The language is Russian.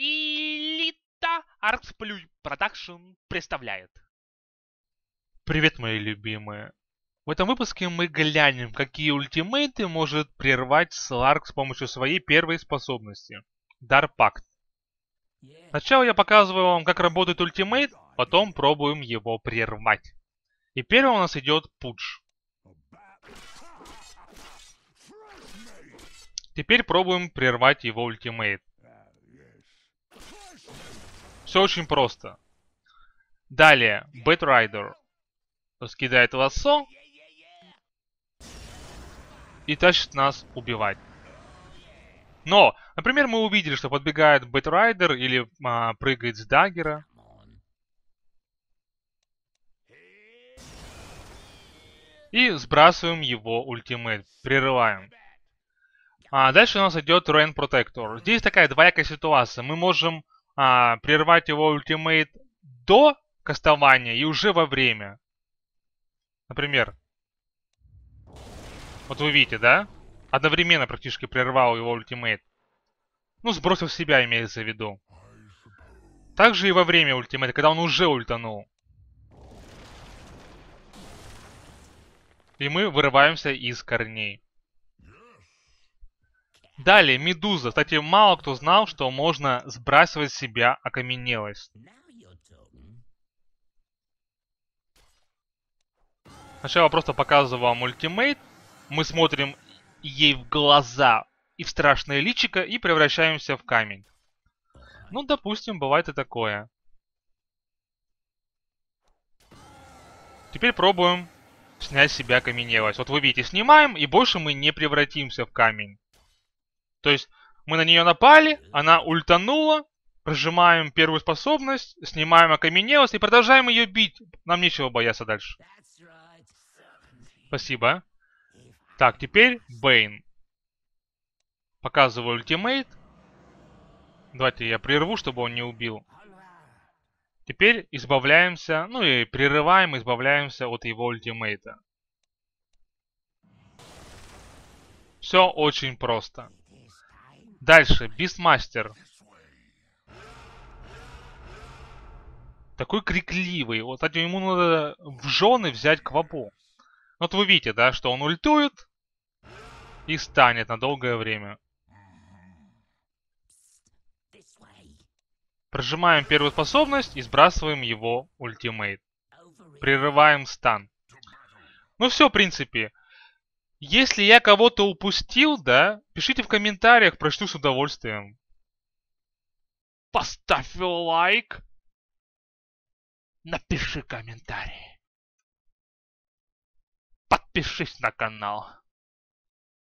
Элита Артсплюй Продакшн представляет. Привет, мои любимые. В этом выпуске мы глянем, какие ультимейты может прервать Сларк с помощью своей первой способности. Дар Пакт. Сначала я показываю вам, как работает ультимейт, потом пробуем его прервать. И первым у нас идет Пудж. Теперь пробуем прервать его ультимейт. Все очень просто. Далее, Бэтрайдер раскидает лассо и тащит нас убивать. Но, например, мы увидели, что подбегает Бэтрайдер или а, прыгает с даггера. И сбрасываем его ультимейт, прерываем. А дальше у нас идет Рейн ПРОТЕКТОР. Здесь такая двоякая ситуация. Мы можем а, прервать его ультимейт до кастования и уже во время. Например, вот вы видите, да? Одновременно практически прервал его ультимейт. Ну, сбросил себя, имеется в виду. Также и во время ультимейта, когда он уже ультанул. И мы вырываемся из корней. Далее, медуза. Кстати, мало кто знал, что можно сбрасывать с себя окаменелость. Сначала просто показываю вам ультимейт. Мы смотрим ей в глаза и в страшное личико и превращаемся в камень. Ну, допустим, бывает и такое. Теперь пробуем снять с себя окаменелость. Вот вы видите, снимаем, и больше мы не превратимся в камень. То есть мы на нее напали, она ультанула, прожимаем первую способность, снимаем окаменелость и продолжаем ее бить. Нам нечего бояться дальше. Спасибо. Так, теперь Бейн. Показываю ультимейт. Давайте я прерву, чтобы он не убил. Теперь избавляемся, ну и прерываем, избавляемся от его ультимейта. Все очень просто. Дальше, Бисмастер. Такой крикливый. Вот, кстати, ему надо в жены взять Квапу. Вот вы видите, да, что он ультует и станет на долгое время. Прожимаем первую способность и сбрасываем его ультимейт. Прерываем стан. Ну все, в принципе. Если я кого-то упустил, да, пишите в комментариях, прочту с удовольствием. Поставь лайк. Напиши комментарий. Подпишись на канал.